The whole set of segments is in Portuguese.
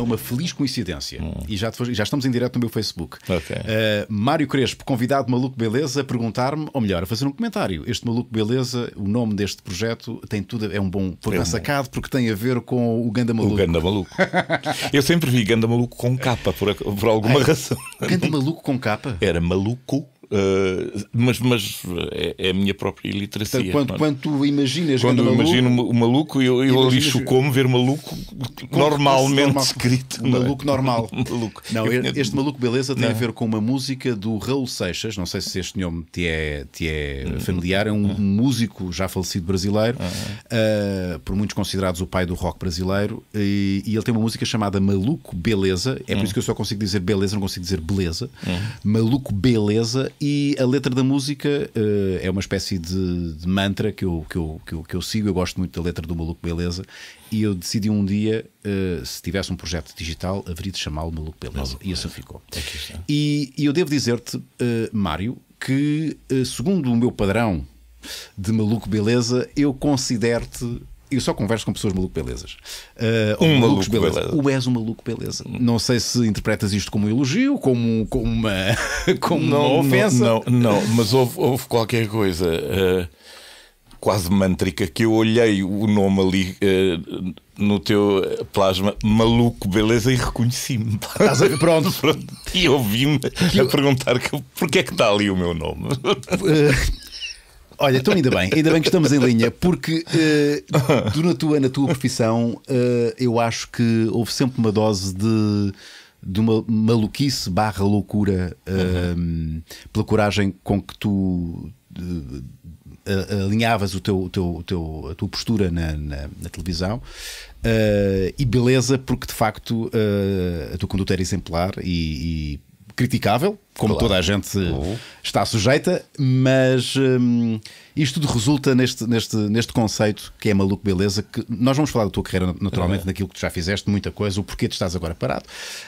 é uma feliz coincidência. Hum. E já, já estamos em direto no meu Facebook. Okay. Uh, Mário Crespo, convidado maluco beleza, a perguntar-me, ou melhor, a fazer um comentário. Este maluco beleza, o nome deste projeto tem tudo, é um bom foi é sacado porque tem a ver com o Ganda Maluco. O Ganda Maluco. Eu sempre vi Ganda Maluco com capa, por, por alguma Ai, razão. Ganda Maluco com capa? Era maluco Uh, mas mas eh, é, é, a minha própria iliteracia. Então, quando, é? quando tu imaginas quando imagino o maluco, eu, eu ali chocou ver maluco normalmente normal, escrito. É? Maluco normal. maluco. Não, este maluco beleza tem não. a ver com uma música do Raul Seixas. Não sei se este nome te é, te é uhum. familiar. É um uhum. músico já falecido brasileiro, uh, por muitos considerados o pai do rock brasileiro. E, e, ele tem uma música chamada Maluco Beleza. É por isso que eu só consigo dizer beleza, não consigo dizer beleza. Maluco Beleza e a letra da música uh, é uma espécie de, de mantra que eu, que, eu, que, eu, que eu sigo. Eu gosto muito da letra do Maluco Beleza. E eu decidi um dia, uh, se tivesse um projeto digital, haveria de chamá-lo Maluco Beleza. Maluco, e assim é. ficou. E, e, eu devo dizer-te, uh, Mário, que segundo o meu padrão de Maluco Beleza, eu considero-te eu só converso com pessoas maluco belezas. Uh, um maluco beleza. beleza. O és um maluco beleza. Não sei se interpretas isto como um elogio, como, como uma, como não, uma ofensa. Não, não, não. mas houve, houve, qualquer coisa uh, quase mântrica que eu olhei o nome ali. Uh, no teu plasma, maluco, beleza, e reconheci-me. Pronto. Pronto. E ouvi-me a perguntar que, é que está ali o meu nome. Eh, Olha, então ainda bem, ainda bem que estamos em linha, porque uh, na, tua, na tua profissão uh, eu acho que houve sempre uma dose de, de uma maluquice barra loucura uh, uhum. pela coragem com que tu eh, alinhavas o teu, o teu, o teu, a tua postura na, na, na televisão uh, e beleza, porque de facto uh, a tua conduta era exemplar e, criticável, como claro. toda a gente uhum. está sujeita, mas hum, isto tudo resulta neste, neste, neste conceito que é maluco beleza, que nós vamos falar da tua carreira naturalmente, uhum. daquilo que tu já fizeste, muita coisa, o porquê tu estás agora parado.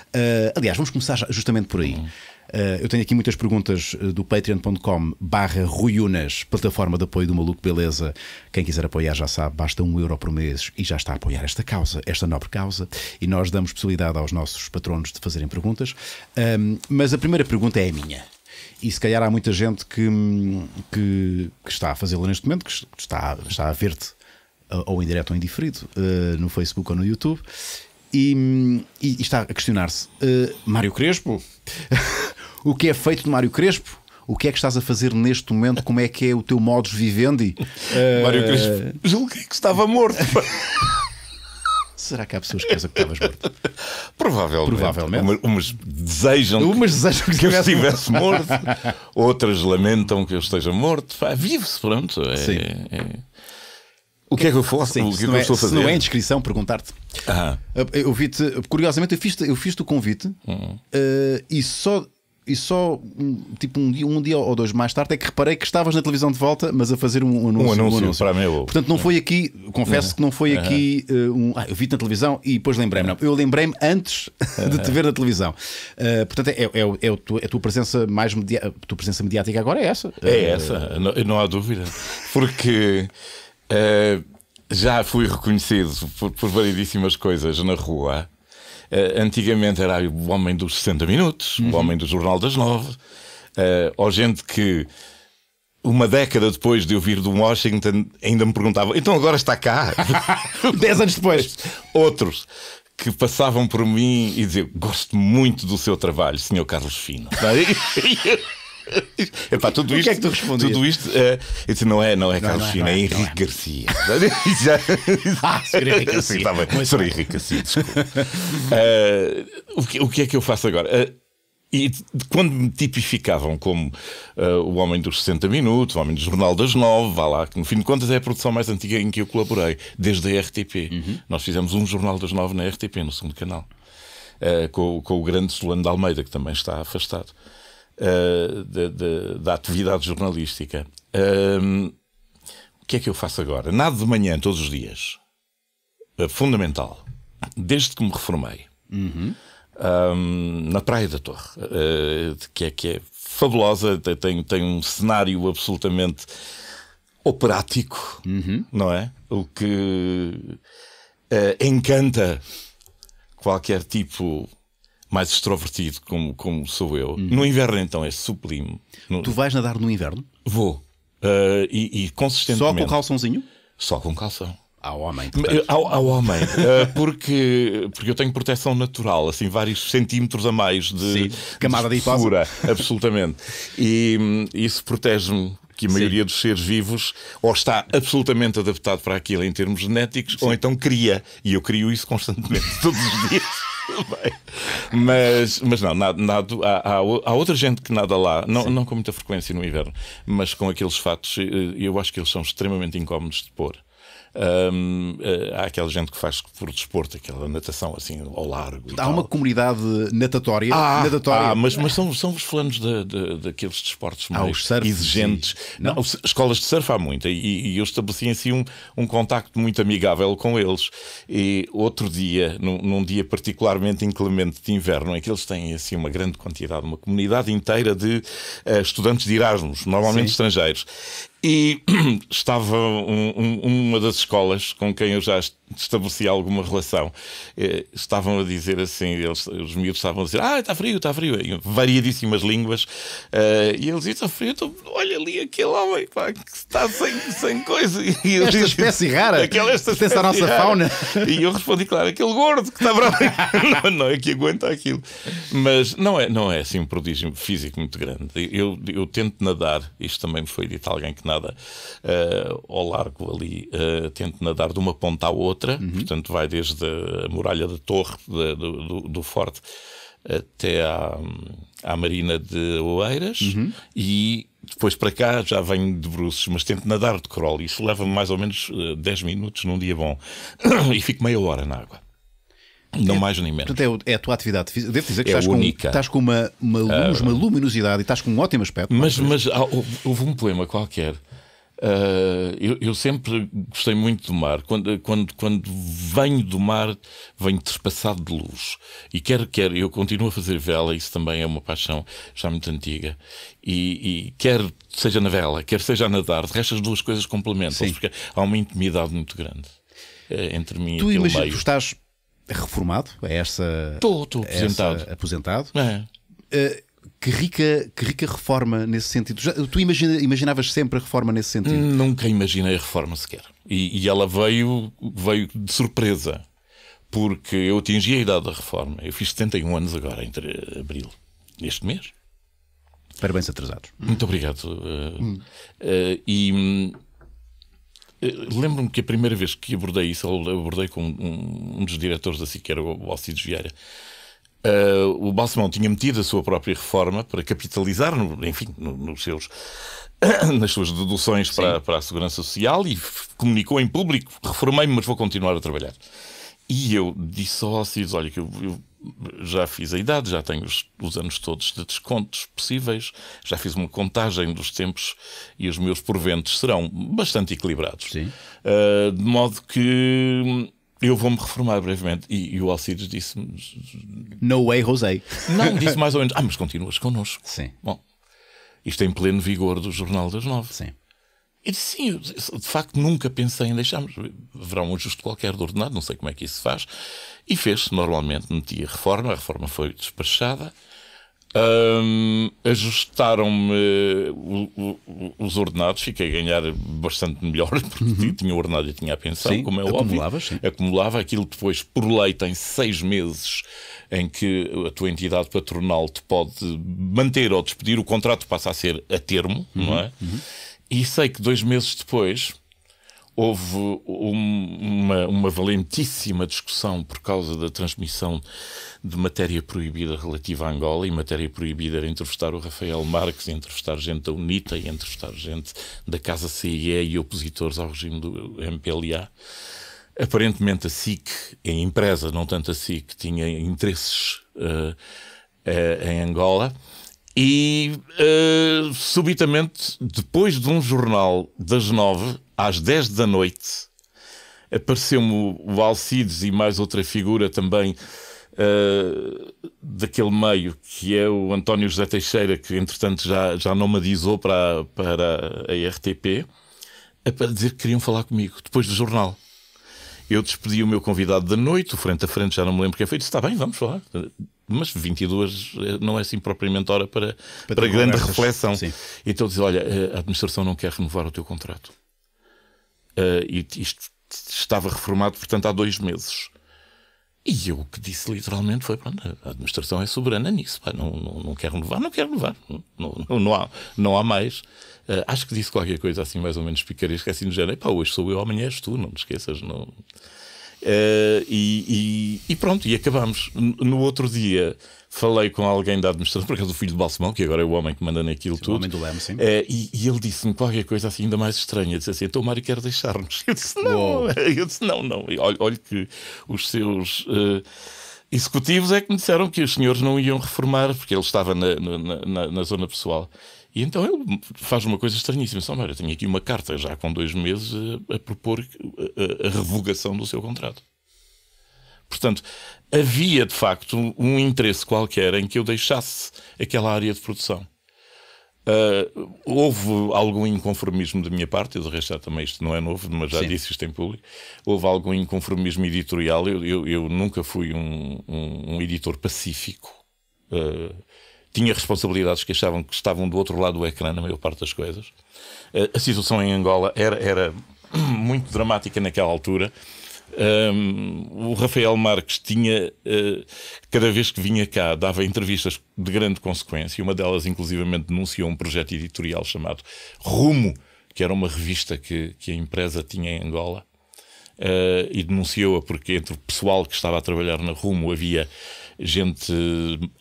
Uh, aliás, vamos começar justamente por aí. Uhum. Eh, eu tenho aqui muitas perguntas eh, do patreon.com barra ruiunas, plataforma de apoio do Maluco Beleza. Quem quiser apoiar já sabe, basta um euro por mês e já está a apoiar esta causa, esta nobre causa. E nós damos possibilidade aos nossos patronos de fazerem perguntas. mas a primeira pergunta é a minha. E se calhar há muita gente que, hum, que, que está a fazê-la neste momento, que está, está a ver-te eh, ou em direto ou em diferido, no Facebook ou no YouTube. E, hum, e, está a questionar-se: uh, Mário Crespo o que é feito de Mário Crespo? O que é que estás a fazer neste momento? Como é que é o teu modus vivendi? Uh... Mário eh, Crespo, julguei que estava morto. Será que há pessoas que pensam que estavas morto? Provavelmente. Provavelmente. umas desejam, umas desejam que, que, eu estivesse morto, outras lamentam que eu esteja morto. Vive-se, pronto. É, Sim. É, é... O que é que eu faço? Sim, o que, é que eu é- estou a fazer? Se não é inscrição, perguntar-te. Eu vi-te, curiosamente, eu fiz-te fiz o convite uhum. uh, e só e só tipo um dia, um dia ou dois mais tarde é que reparei que estavas na televisão de volta, mas a fazer um, um anúncio. Um anúncio, um anúncio. para meu. Portanto, não foi aqui, confesso uhum. que não foi aqui uh, um. Ah, eu vi na televisão e depois lembrei-me. Não, eu lembrei-me antes de te ver na televisão. Uh, portanto, é, é, é, a tua, é a tua presença mais a tua presença mediática agora é essa. É essa, não, não há dúvida. Porque. Uh, já fui reconhecido por, por variedíssimas coisas na rua eh, antigamente era o homem dos 60 minutos, uhum. o homem do Jornal das Nove, uh, ou gente que uma década depois de eu vir do Washington ainda me perguntava, então agora está cá? Dez anos depois. Outros que passavam por mim e diziam, gosto muito do seu trabalho, senhor Carlos Fino. Epá, tudo o é isto, que é que tu respondes? Tudo isto, uh, eu disse, não é, não é, é Carlos é China, é, é Henrique é. Garcia. ah, Sr. Tá Henrique Garcia. Sim, tá bem. Sr. Henrique Garcia, desculpa. Uh, eh, o, que, o que é que eu faço agora? Uh, e quando me tipificavam como uh, o homem dos 60 minutos, o homem do Jornal das Nove, vá lá, que no fim de contas é a produção mais antiga em que eu colaborei, desde a RTP. Uhum. Nós fizemos um Jornal das Nove na RTP, no segundo canal, uh, com, com, o grande Solano de Almeida, que também está afastado uh, da atividade jornalística. o que é que eu faço agora? Nada de manhã todos os dias. Eh, fundamental. Desde que me reformei. Uhum. Um, na Praia da Torre, uh, que, é, que é fabulosa, tem, tem um cenário absolutamente operático, uhum. não é? O que uh, encanta qualquer tipo mais extrovertido como, como sou eu. Uhum. No inverno, então, é sublime. No... Tu vais nadar no inverno? Vou. Uh, e, e consistentemente. Só com calçãozinho? Só com calção. Ao ah, homem. Ao, ao homem. uh, porque, porque eu tenho proteção natural, assim, vários centímetros a mais de Sim, camada de, de absolutamente. E isso protege-me que a maioria Sim. dos seres vivos ou está absolutamente adaptado para aquilo em termos genéticos, Sim. ou então cria. E eu crio isso constantemente, todos os dias mas, mas não, nada há, há, há, outra gente que nada lá, não, não com muita frequência no inverno, mas com aqueles fatos, eh, eu acho que eles são extremamente incómodos de pôr. Hum, há aquela gente que faz por desporto, aquela natação assim ao largo. Há tal. uma comunidade natatória. Ah, natatória. ah mas, mas são, são os fulanos de, de, daqueles desportos mais ah, os surf, exigentes. Não? Não, escolas de surf há muita e, e eu estabeleci assim um, um contacto muito amigável com eles. E outro dia, num, num dia particularmente inclemente de inverno, em é que eles têm assim uma grande quantidade, uma comunidade inteira de uh, estudantes de Erasmus, normalmente Sim. estrangeiros. E estava um, um, uma das escolas com quem eu já estive estabelecia alguma relação. Eh, estavam a dizer assim, eles, os miúdos estavam a dizer, ah, está frio, está frio, em variadíssimas línguas, eh, e eles diziam, está frio, então olha ali aquele homem pá, que está sem, sem coisa. E esta disse, espécie rara, aquela, esta espécie a nossa rara. fauna. E eu respondi, claro, aquele gordo que está bravo, não, não é que aguenta aquilo. Mas não é, não é assim um prodígio físico muito grande. Eu, eu tento nadar, isto também me foi dito alguém que nada uh, ao largo ali, uh, tento nadar de uma ponta à outra outra, uhum. portanto, vai desde a muralha da torre do, do, forte até à, à Marina de Oeiras uhum. e depois para cá já venho de bruços, mas tento nadar de crawl. Isso leva mais ou menos 10 eh, minutos num dia bom e fico meia hora na água. Não é, mais nem menos. Portanto, é, é a tua atividade física. Devo dizer que é estás, única. Com, estás com uma, uma luz, ah. uma luminosidade e estás com um ótimo aspecto. Mas, é? mas há, ah, houve, houve um problema qualquer Uh, eu, eu, sempre gostei muito do mar. Quando, quando, quando venho do mar, venho trespassado de luz. E quero, quero, eu continuo a fazer vela, isso também é uma paixão já muito antiga. E, e quer seja na vela, quer seja a nadar, de resto as duas coisas complementam porque há uma intimidade muito grande uh, entre mim tu e o meio. Tu estás reformado? É essa. Estou, estou aposentado. Essa, aposentado. É. Uh, que rica, que rica reforma nesse sentido. Já, tu imagina, imaginavas sempre a reforma nesse sentido? Hum, nunca imaginei a reforma sequer. E, e, ela veio, veio de surpresa, porque eu atingi a idade da reforma. Eu fiz 71 anos agora, entre abril, neste mês. Parabéns atrasados. Muito obrigado. Eh, hum. Uh, e uh, lembro-me que a primeira vez que abordei isso, abordei com um, um dos diretores da SIC, que era o Alcides Vieira Uh, o Balsemão tinha metido a sua própria reforma para capitalizar, no, enfim, no, nos seus, nas suas deduções para, para a Segurança Social e comunicou em público: reformei-me, mas vou continuar a trabalhar. E eu disse ao Alcides: olha, que eu, eu já fiz a idade, já tenho os, os, anos todos de descontos possíveis, já fiz uma contagem dos tempos e os meus porventos serão bastante equilibrados. Uh, de modo que eu vou-me reformar brevemente. E, e o Alcides disse-me. No way, José. Não, disse mais ou menos. Ah, mas continuas connosco. Sim. Bom, isto é em pleno vigor do Jornal das Nove. Sim. E disse, sim, de facto nunca pensei em deixarmos. Haverá um ajuste qualquer do ordenado, não sei como é que isso se faz. E fez-se normalmente, metia reforma, a reforma foi despachada. Um, Ajustaram-me eh, os ordenados, fiquei a ganhar bastante melhor, porque uhum. tinha ordenado e tinha a pensão, sim, como é acumulava, óbvio. Sim. Acumulava aquilo depois, por lei, tem seis meses em que a tua entidade patronal te pode manter ou despedir, o contrato passa a ser a termo, uhum. não é? Uhum. E sei que dois meses depois houve um, uma, uma, valentíssima discussão por causa da transmissão de matéria proibida relativa a Angola, e matéria proibida era entrevistar o Rafael Marques, entrevistar gente da UNITA e entrevistar gente da Casa CIE e opositores ao regime do MPLA. Aparentemente a SIC, a empresa, não tanto a SIC, tinha interesses uh, uh, em Angola. E uh, subitamente, depois de um jornal das nove às dez da noite, apareceu-me o Alcides e mais outra figura também uh, daquele meio, que é o António José Teixeira, que entretanto já, já nomadizou para, para a RTP, para dizer que queriam falar comigo, depois do jornal. Eu despedi o meu convidado da noite, o frente a frente já não me lembro quem é foi, disse: Está bem, vamos falar mas 22 eh, não é assim propriamente hora para, para, para grande conversas. reflexão. Sim. Então diz: olha, eh, a administração não quer renovar o teu contrato. Uh, e isto estava reformado, portanto, há dois meses. E eu o que disse literalmente foi: pronto, a administração é soberana nisso, pá, não, não, não quer renovar, não quer renovar, não, não, não, há, não há mais. Uh, acho que disse qualquer coisa assim, mais ou menos picaresca, assim, do género: pá, hoje sou eu, amanhã és tu, não te esqueças, não. Uh, e, e, e, pronto, e acabamos. No outro dia falei com alguém da administração, por acaso o filho de Balsemão, que agora é o homem que manda naquilo Sim, tudo. O homem do Leme, sim. Eh, e, e, ele disse-me qualquer coisa assim ainda mais estranha. Disse assim: então o Mário quer deixar-nos. Eu disse: não, ele eu disse: não, não. Olha que os seus. Uh, executivos é que me disseram que os senhores não iam reformar, porque ele estava na, na, na, na zona pessoal. E então ele faz uma coisa estranhíssima. Só, eu tenho aqui uma carta já com dois meses a, a propor a, a, revogação do seu contrato. Portanto, havia de facto um interesse qualquer em que eu deixasse aquela área de produção. Uh, houve algum inconformismo da minha parte, eu de resto também isto não é novo, mas já Sim. disse isto em público. Houve algum inconformismo editorial. Eu, eu, eu nunca fui um, um, um editor pacífico. Uh, tinha responsabilidades que achavam que estavam do outro lado do ecrã, na maior parte das coisas. Eh, a situação em Angola era, era muito dramática naquela altura. Um, ehm, o Rafael Marques tinha, uh, cada vez que vinha cá, dava entrevistas de grande consequência. Uma delas, inclusivamente, denunciou um projeto editorial chamado Rumo, que era uma revista que, que a empresa tinha em Angola. Uh, e denunciou-a porque entre o pessoal que estava a trabalhar na Rumo havia gente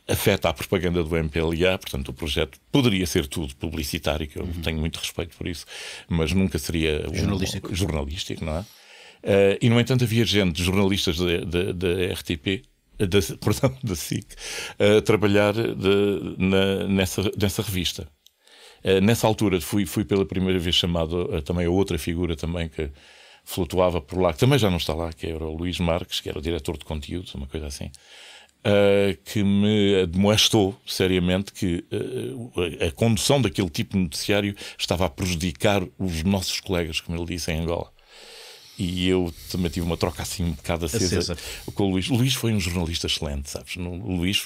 afeta à propaganda do MPLA, portanto o projeto poderia ser tudo publicitário, que eu uhum. tenho muito respeito por isso, mas nunca seria jornalístico, um, jornalístico não é? Uh, e, no entanto, havia gente, jornalistas da RTP, da, eh, perdão, da SIC, a trabalhar de, na, nessa, nessa revista. Uh, nessa altura fui, fui pela primeira vez chamado uh, também a outra figura também que flutuava por lá, que também já não está lá, que era o Luís Marques, que era o diretor de conteúdo, uma coisa assim. Uh, que me admoestou seriamente que uh, a condução daquele tipo de noticiário estava a prejudicar os nossos colegas, como ele disse, em Angola. E eu também tive uma troca assim um bocado acesa, acesa. com o Luís. Luís foi um jornalista excelente, sabes? O Luís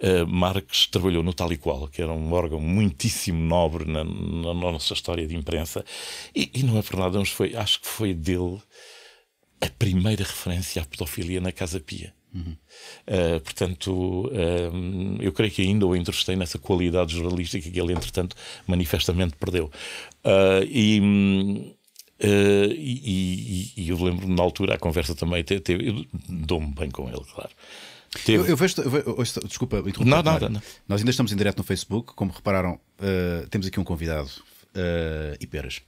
uh, Marques trabalhou no Tal e Qual, que era um órgão muitíssimo nobre na, na nossa história de imprensa. E, e não é por nada, mas foi, acho que foi dele a primeira referência à pedofilia na Casa Pia Uhum. Uh, portanto, eh, eu creio que ainda o entrevistei nessa qualidade jornalística que ele, entretanto, manifestamente perdeu. Uh, e. Uh, e, e, e, eu lembro-me na altura a conversa também teve. Eu dou-me bem com ele, claro. Eu, eu, vejo, eu vejo. Desculpa, interromper. Não, nada, não. Nós ainda estamos em direto no Facebook. Como repararam, uh, temos aqui um convidado. Uh, e peras.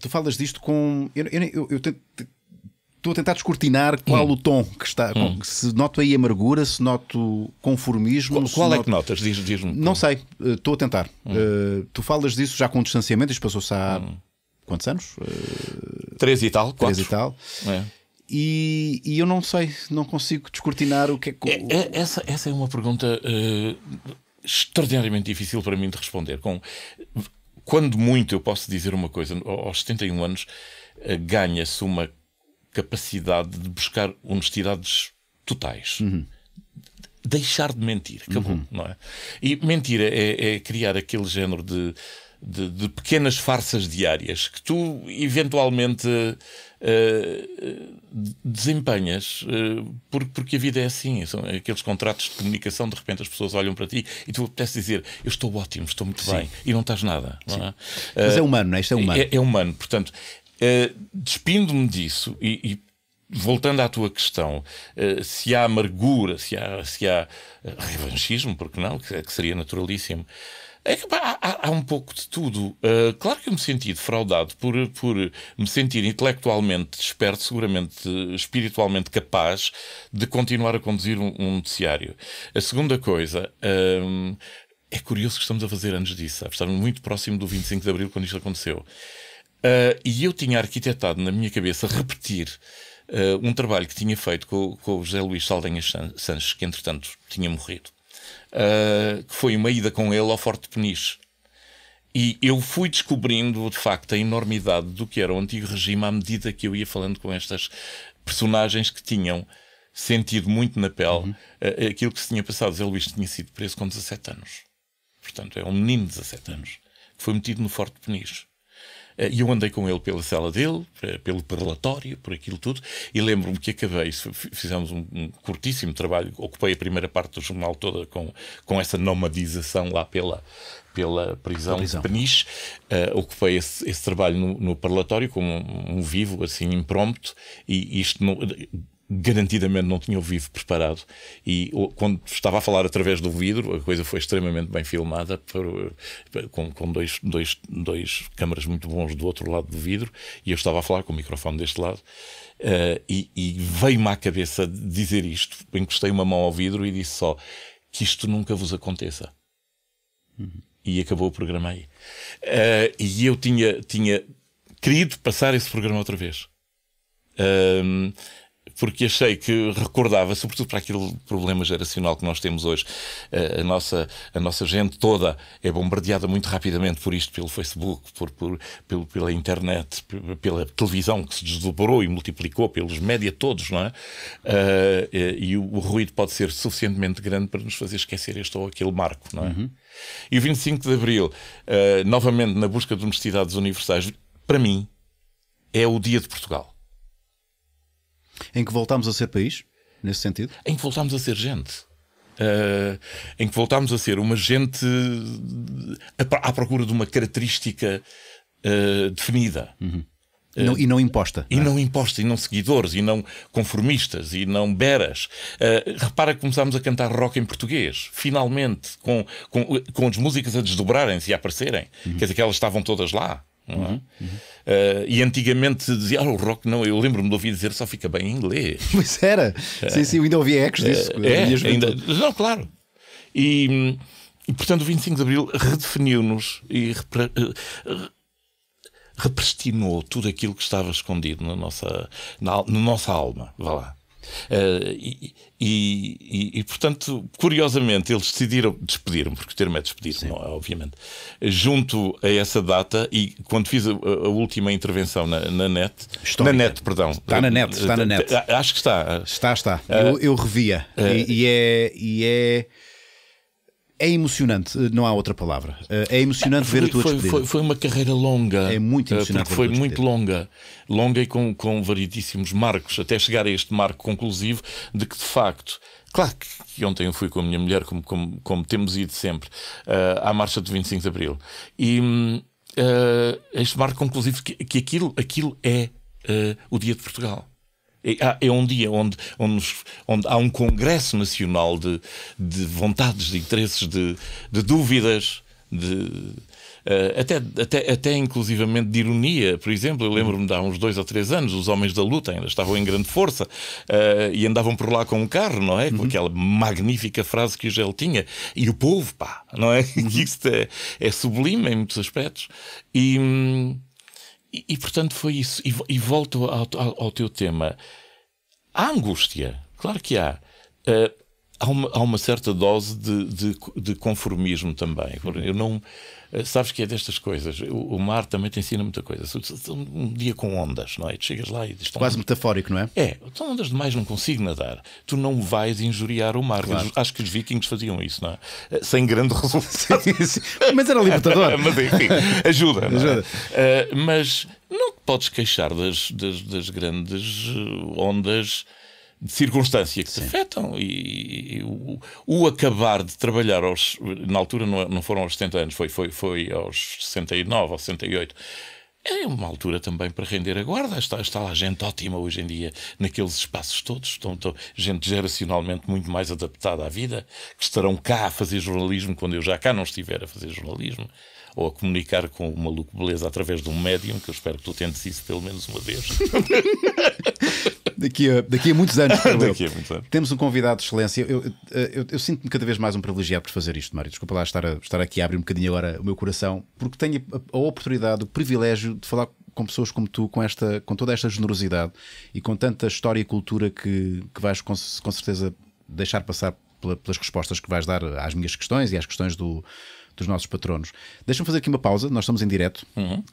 tu falas disto com. Eu, eu, eu tento Estou a tentar descortinar qual hum. o tom que está. Hum. Se noto aí amargura, se noto conformismo. Qual, qual noto... é que notas? Diz-me. Diz não sei, eh, estou a tentar. Hum. Uh, tu falas disso já com distanciamento, isto passou-se há hum. quantos anos? Uh... Três e tal, quatro. Três e tal. É. E, e, eu não sei, não consigo descortinar o que é que. É, é, essa, essa é uma pergunta uh, extraordinariamente difícil para mim de responder. Com, quando muito eu posso dizer uma coisa, aos 71 anos ganha-se uma capacidade de buscar honestidades totais. Uhum. Deixar de mentir, acabou, uhum. não é? E mentir é, é criar aquele género de, de, de, pequenas farsas diárias que tu eventualmente uh, desempenhas, uh, eh, porque, porque a vida é assim. São aqueles contratos de comunicação, de repente as pessoas olham para ti e tu apetece dizer eu estou ótimo, estou muito Sim. bem e não estás nada. Não é? Mas é humano, não é? Isto é humano. É, é humano, portanto, Uh, Despindo-me disso e, e, voltando à tua questão, uh, se há amargura, se há, se há eh, revanchismo, porque não, que, que seria naturalíssimo. É que, há, há, um pouco de tudo. Uh, claro que eu me senti defraudado por, por me sentir intelectualmente desperto, seguramente espiritualmente capaz de continuar a conduzir um, um noticiário. A segunda coisa. Ehm, é curioso que estamos a fazer anos disso, sabe? Estamos muito próximo do 25 de Abril quando isto aconteceu. Uh, e eu tinha arquitetado na minha cabeça repetir uh, um trabalho que tinha feito com, com o José Luís Saldanha Sanches, que entretanto tinha morrido, uh, que foi uma ida com ele ao Forte Peniche. E eu fui descobrindo, de facto, a enormidade do que era o antigo regime à medida que eu ia falando com estas personagens que tinham sentido muito na pele uhum. aquilo que se tinha passado. José Luís tinha sido preso com 17 anos. Portanto, é um menino de 17 anos que foi metido no Forte Peniche. Eh, e eu andei com ele pela sala dele, eh, pelo parlatório, por aquilo tudo, e lembro-me que acabei, fizemos um, curtíssimo trabalho, ocupei a primeira parte do jornal toda com, com essa nomadização lá pela, pela prisão, prisão. de Peniche. Uh, ocupei esse, esse trabalho no, no parlatório como um, um, vivo, assim, imprompto, e isto garantidamente não tinha o vivo preparado. E quando estava a falar através do vidro, a coisa foi extremamente bem filmada, por, eh, com, com dois, dois, dois câmaras muito bons do outro lado do vidro, e eu estava a falar com o microfone deste lado. Uh, e, e veio-me à cabeça dizer isto. Encostei uma mão ao vidro e disse só: Que isto nunca vos aconteça. Uhum. E acabou o programa aí. Uh, e eu tinha, tinha querido passar esse programa outra vez. Uh, porque achei que recordava, sobretudo para aquele problema geracional que nós temos hoje, eh, a nossa, a nossa gente toda é bombardeada muito rapidamente por isto, pelo Facebook, por, por pelo, pela internet, pela televisão que se desdobrou e multiplicou, pelos média todos, não é? Uh, e o, o, ruído pode ser suficientemente grande para nos fazer esquecer este ou aquele marco, não é? Uhum. E o 25 de Abril, uh, novamente na busca de universidades universais, para mim, é o dia de Portugal. Em que voltámos a ser país, nesse sentido? Em que voltámos a ser gente. Uh, em que voltámos a ser uma gente à procura de uma característica uh, definida. Uhum. Eh, não, e não imposta. E não, é? não imposta, e não seguidores, e não conformistas, e não beras. repara que começámos a cantar rock em português, finalmente, com, com, com as músicas a desdobrarem-se e a aparecerem. Uhum. Quer dizer, que elas estavam todas lá. Uhum, uhum. Uh, e antigamente dizia, ah, o rock não, eu lembro-me de ouvir dizer só fica bem em inglês. Pois era, uh, sim, sim, eu ainda ouvi ecos eh, disso. Uh, é, ainda, não, claro. E, e, portanto o 25 de Abril redefiniu-nos e repre, eh, tudo aquilo que estava escondido na nossa, na, na nossa alma, vá lá. Uh, e, e, e, portanto, curiosamente, eles decidiram despedir-me, porque o termo é despedir, não é, obviamente, junto a essa data. E quando fiz a, a última intervenção na, na net, Histórica. na net, perdão, está na net, está na eh, net, eh, acho que está, está, está. Eu, eu revia uh, e, e, é, e é é emocionante, eh, não há outra palavra. Eh, é emocionante ah, foi, ver a tua foi, Foi, foi, uma carreira longa. É muito ah, emocionante. Foi muito longa. Longa e com, com variedíssimos marcos, até chegar a este marco conclusivo de que, de facto, Claro que ontem eu fui com a minha mulher, como, como, como temos ido sempre, uh, à marcha de 25 de Abril. E uh, este marco conclusivo que, que aquilo, aquilo é uh, o Dia de Portugal. Ah, é um dia onde, onde, onde há um congresso nacional de, de vontades, de interesses, de, de dúvidas, de. Uh, até, até, até inclusivamente de ironia. Por exemplo, eu lembro-me de há uns dois ou três anos, os homens da luta ainda estavam em grande força uh, e andavam por lá com um carro, não é? Com uhum. aquela magnífica frase que o Gel tinha. E o povo, pá, não é? Uhum. Isto é, é sublime em muitos aspectos. E. Hum, e, portanto foi isso. E, e volto ao, ao, ao, teu tema. Há angústia, claro que há. Uh, há uma, há uma certa dose de, de, de, conformismo também. Eu não. Eh, sabes que é destas coisas. O, o mar também te ensina muita coisa. Um dia com ondas, não é? Tu chegas lá e dizes. Quase metafórico, não é? É. São ondas demais, não consigo nadar. Tu não vais injuriar o mar. Claro. Acho que os vikings faziam isso, não é? Eh, sem grande resultado. Mas era libertador. mas enfim, ajuda. É? ajuda. É? Uh, mas não te podes queixar das, das, das grandes ondas de circunstância que Sim. se afetam e, e o, o, acabar de trabalhar aos, na altura não, não foram aos 70 anos, foi, foi, foi aos 69 ou 68. É uma altura também para render a guarda. Está, está lá gente ótima hoje em dia naqueles espaços todos. Estão, estão, gente geracionalmente muito mais adaptada à vida, que estarão cá a fazer jornalismo quando eu já cá não estiver a fazer jornalismo, ou a comunicar com o maluco beleza através de um médium, que eu espero que tu tentes isso pelo menos uma vez. daqui, a, daqui a muitos anos. daqui a muitos anos. Temos um convidado de excelência. Eu, eu, eu, eu sinto-me cada vez mais um privilegiado por fazer isto, Mário. Desculpa lá estar, a, estar aqui a abrir um bocadinho agora o meu coração, porque tenho a, a oportunidade, o privilégio de falar com pessoas como tu, com, esta, com toda esta generosidade e com tanta história e cultura que, que vais com, com certeza deixar passar pela, pelas respostas que vais dar às minhas questões e às questões do, dos nossos patronos. Deixa-me fazer aqui uma pausa, nós estamos em direto. Uhum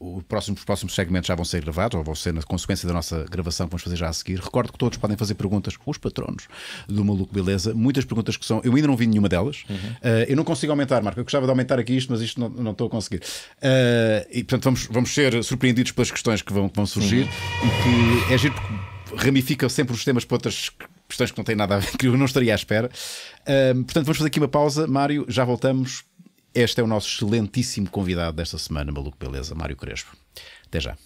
os próximos segmentos já vão ser gravados, ou vão ser na consequência da nossa gravação que vamos fazer já a seguir. Recordo que todos podem fazer perguntas, os patronos do Maluco Beleza, muitas perguntas que são. Eu ainda não vi nenhuma delas. Uhum. Uh, eu não consigo aumentar, Marco. Eu gostava de aumentar aqui isto, mas isto não, não estou a conseguir. Uh, e portanto, vamos, vamos ser surpreendidos pelas questões que vão, que vão surgir uhum. e que é giro porque ramifica sempre os temas para outras questões que não têm nada a ver, que eu não estaria à espera. Uh, portanto, vamos fazer aqui uma pausa, Mário, já voltamos este é o nosso excelentíssimo convidado desta semana, maluco beleza, Mário Crespo. Até já.